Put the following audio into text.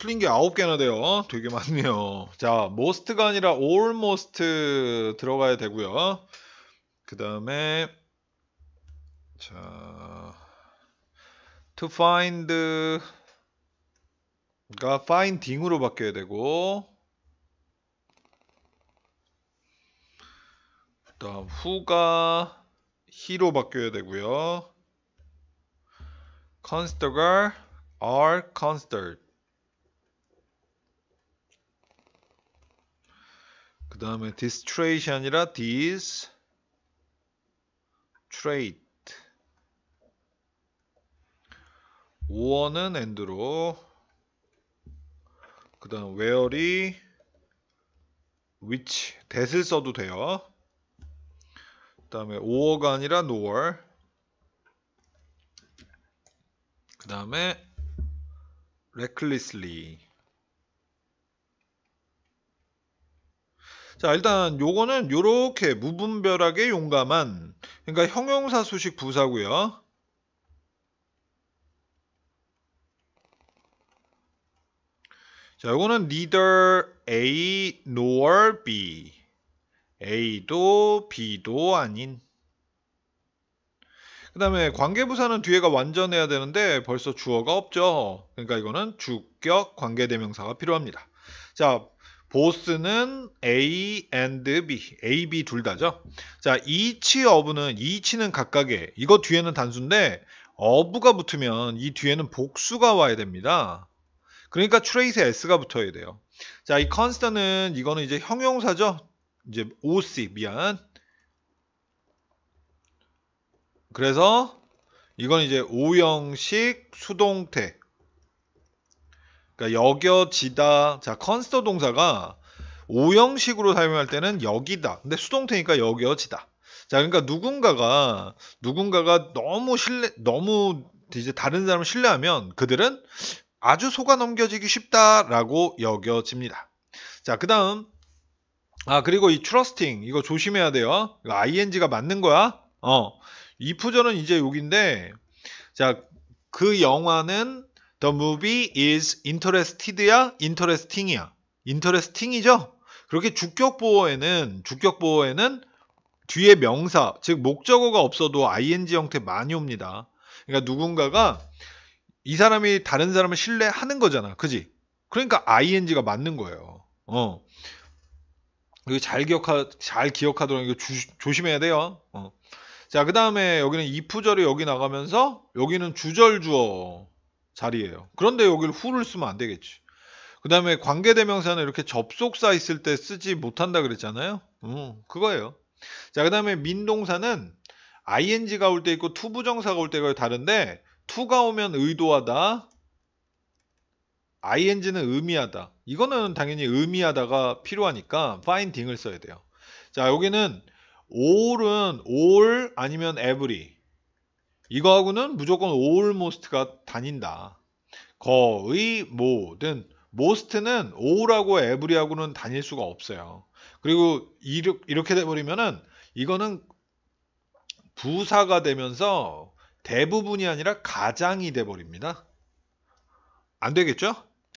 틀린 게 9개나 돼요. 되게 많네요. 자, most가 아니라 almost 들어가야 되고요. 그 다음에 자 to find가 finding으로 바뀌어야 되고 그 다음 who가 he로 바뀌어야 되고요. consider가 are considered 그 다음에 d i s t 디스트레이시 아니라 디스 트레이트 5원은 엔드로 그 다음 where이 which that을 써도 돼요 그 다음에 5어가 아니라 nor 그 다음에 recklessly 자 일단 요거는 요렇게 무분별하게 용감한 그러니까 형용사 수식 부사고요 자 요거는 neither A nor B A도 B도 아닌 그 다음에 관계부사는 뒤에가 완전해야 되는데 벌써 주어가 없죠 그러니까 이거는 주격 관계대명사가 필요합니다 자 보스는 A and B, A, B 둘 다죠. 자, 이치 어부는 이치는 각각의 이거 뒤에는 단수인데 어부가 붙으면 이 뒤에는 복수가 와야 됩니다. 그러니까 트레이스에 s가 붙어야 돼요. 자, 이 c o 컨스 t 은 이거는 이제 형용사죠. 이제 OC 미안. 그래서 이건 이제 오형식 수동태 그러니까 여겨지다. 자, 컨스터 동사가 오형식으로 사용할 때는 여기다. 근데 수동태니까 여겨지다. 자, 그러니까 누군가가 누군가가 너무 신뢰 너무 이제 다른 사람을 신뢰하면 그들은 아주 속아 넘겨지기 쉽다라고 여겨집니다. 자, 그다음 아, 그리고 이 트러스팅 이거 조심해야 돼요. 이거 ing가 맞는 거야? 어. 이프저는 이제 여기인데 자, 그 영화는 The movie is interested야? interesting이야? interesting이죠? 그렇게 주격 보호에는 주격 보호에는 뒤에 명사 즉 목적어가 없어도 ing 형태 많이 옵니다. 그러니까 누군가가 이 사람이 다른 사람을 신뢰하는 거잖아. 그지? 그러니까 ing가 맞는 거예요. 어. 이거 잘 기억하 잘 기억하도록 이거 주, 조심해야 돼요. 어. 자, 그다음에 여기는 이프절이 여기 나가면서 여기는 주절 주어. 자리예요. 그런데 여기를 후를 쓰면 안 되겠지. 그 다음에 관계대명사는 이렇게 접속사 있을 때 쓰지 못한다 그랬잖아요. 음, 그거예요. 자, 그 다음에 민동사는 ing가 올 때 있고 투부정사가 올 때가 다른데 투가 오면 의도하다, ing는 의미하다. 이거는 당연히 의미하다가 필요하니까 finding을 써야 돼요. 자, 여기는 all은 all 아니면 every 이거하고는 무조건 a l m o s 가 다닌다. 거의 모든 모스트는 all하고 every하고는 다닐 수가 없어요. 그리고 이렇게 돼버리면은 이거는 부사가 되면서 대부분이 아니라 가장이 돼버립니다. 안 되겠죠?